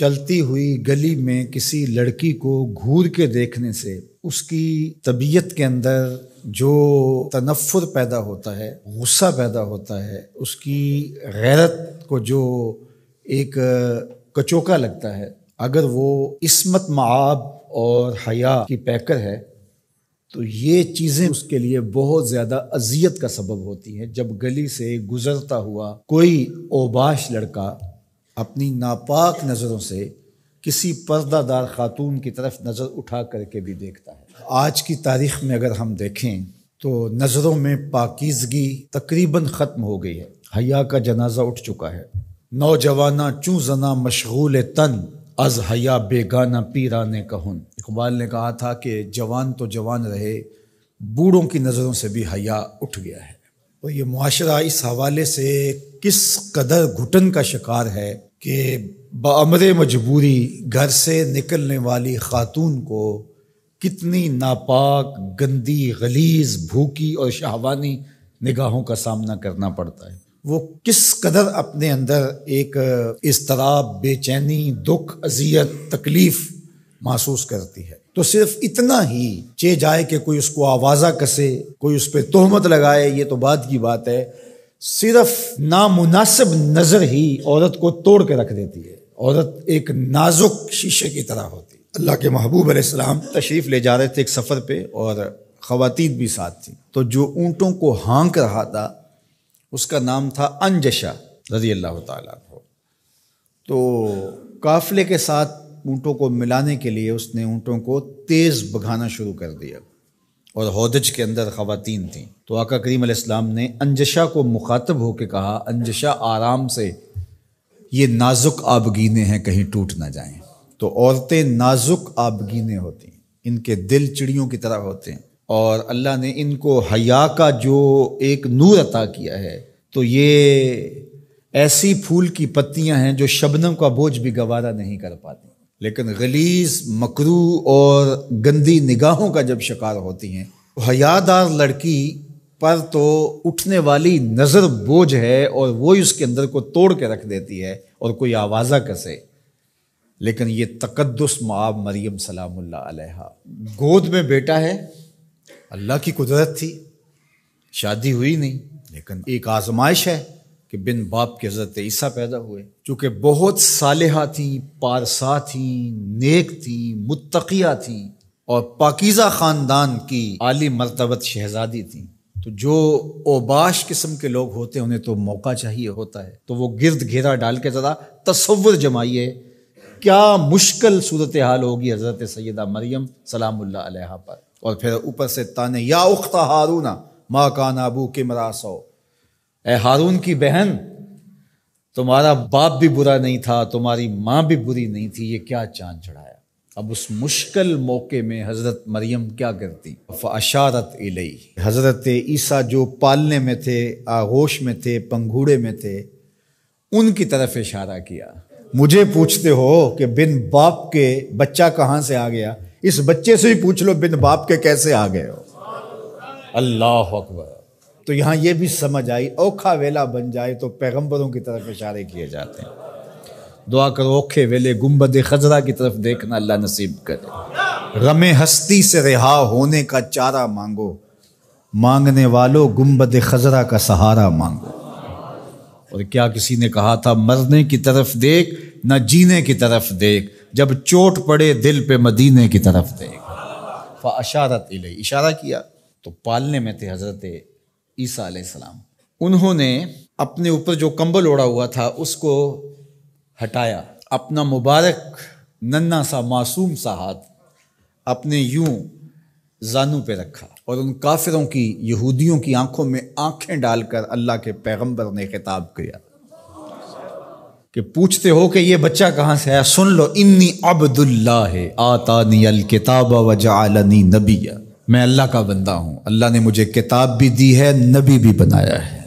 चलती हुई गली में किसी लड़की को घूर के देखने से उसकी तबीयत के अंदर जो तनफुर पैदा होता है गुस्सा पैदा होता है उसकी गैरत को जो एक कचोका लगता है अगर वो इसमत माब और हया की पैकर है तो ये चीज़ें उसके लिए बहुत ज़्यादा अजियत का सबब होती हैं जब गली से गुज़रता हुआ कोई ओबाश लड़का अपनी नापाक नज़रों से किसी पर्दादार खातून की तरफ नज़र उठा करके भी देखता है आज की तारीख में अगर हम देखें तो नज़रों में पाकिजगी तकरीबन ख़त्म हो गई है हया का जनाजा उठ चुका है नौजवाना चूँ जना मशगूल तन अज हया बेगाना पीराने हन इकबाल ने कहा था कि जवान तो जवान रहे बूढ़ों की नज़रों से भी हया उठ गया है और ये माशरा इस हवाले से किस कदर घुटन का शिकार है कि बमर मजबूरी घर से निकलने वाली खातून को कितनी नापाक गंदी गलीज भूखी और शाहवानी निगाहों का सामना करना पड़ता है वो किस कदर अपने अंदर एक इस तरह बेचैनी दुख अजियत तकलीफ महसूस करती है तो सिर्फ इतना ही चे जाए कि कोई उसको आवाज़ा कसे कोई उस पर तोहमत लगाए ये तो बाद की बात है सिर्फ नामुनासिब नज़र ही औरत को तोड़ के रख देती है औरत एक नाजुक शीशे की तरह होती है अल्लाह के महबूब अलैहिस्सलाम तशरीफ़ ले जा रहे थे एक सफ़र पे और ख़वातीन भी साथ थी तो जो ऊँटों को हाँक रहा था उसका नाम था अनजशा रजी अल्लाह तु तो काफले के साथ ऊँटों को मिलाने के लिए उसने ऊँटों को तेज़ भगाना शुरू कर दिया और हौदज के अंदर ख़वातीन थी तो आका करीम इस्लाम ने अंजशा को मुखातब होकर कहा अंजशा आराम से ये नाजुक आबगीने हैं कहीं टूट ना जाएं तो औरतें नाजुक आबगीने होती हैं इनके दिल चिड़ियों की तरह होते हैं और अल्लाह ने इनको हया का जो एक नूर अता किया है तो ये ऐसी फूल की पत्तियां हैं जो शबनम का बोझ भी गवारा नहीं कर पाती लेकिन गलीज मकरू और गंदी निगाहों का जब शिकार होती हैं हयादार लड़की पर तो उठने वाली नज़र बोझ है और वो ही उसके अंदर को तोड़ के रख देती है और कोई आवाज़ा कसे लेकिन ये तकदस माँ मरियम सलाम गोद में बेटा है अल्लाह की कुदरत थी शादी हुई नहीं लेकिन एक आजमाइश है कि बिन बाप के हज़रत ईसा पैदा हुए चूंकि बहुत साल थी पारसा थी नेक थी मुतकिया थी और पाकिज़ा ख़ानदान की आली मरतबत शहज़ादी थी तो जो ओबाश किस्म के लोग होते हैं उन्हें तो मौका चाहिए होता है तो वो गिरद घेरा डाल के ज़रा तस्वुर जमाइए क्या मुश्किल सूरत हाल होगी हज़रत सैदा मरियम सलाम पर और फिर ऊपर से ताने या उख्ता हारूना माँ का नाबू के मरासो ए हारून की बहन तुम्हारा बाप भी बुरा नहीं था तुम्हारी माँ भी बुरी नहीं थी ये क्या चांद चढ़ाया अब उस मुश्किल मौके में हज़रत मरियम क्या करती अशारत इलई हज़रत ईसा जो पालने में थे आगोश में थे पंघूड़े में थे उनकी तरफ इशारा किया मुझे पूछते हो कि बिन बाप के बच्चा कहाँ से आ गया इस बच्चे से ही पूछ लो बिन बाप के कैसे आ गए हो अल्लाह अकबर तो यहाँ ये भी समझ आई औखा वेला बन जाए तो पैगंबरों की तरफ इशारे किए जाते हैं दुआ करो औखे वेले गुम्बद खजरा की तरफ देखना अल्लाह नसीब करे गमे हस्ती से रिहा होने का चारा मांगो मांगने वालों गुम्बद खजरा का सहारा मांगो और क्या किसी ने कहा था मरने की तरफ देख न जीने की तरफ देख जब चोट पड़े दिल पे मदीने की तरफ देख अशारत इले इशारा किया तो पालने में थे हजरत ईसा आलाम उन्होंने अपने ऊपर जो कंबल ओढ़ा हुआ था उसको हटाया अपना मुबारक नन्ना सा मासूम सा हाथ अपने यूं जानू पे रखा और उन काफिरों की यहूदियों की आंखों में आंखें डालकर अल्लाह के पैगंबर ने खिताब किया कि पूछते हो कि ये बच्चा कहाँ से आया सुन लो इन्नी अब्दुल्ला है आता नियल किताब वजालनी नबिया मैं अल्लाह का बंदा हूँ अल्लाह ने मुझे किताब भी दी है नबी भी बनाया है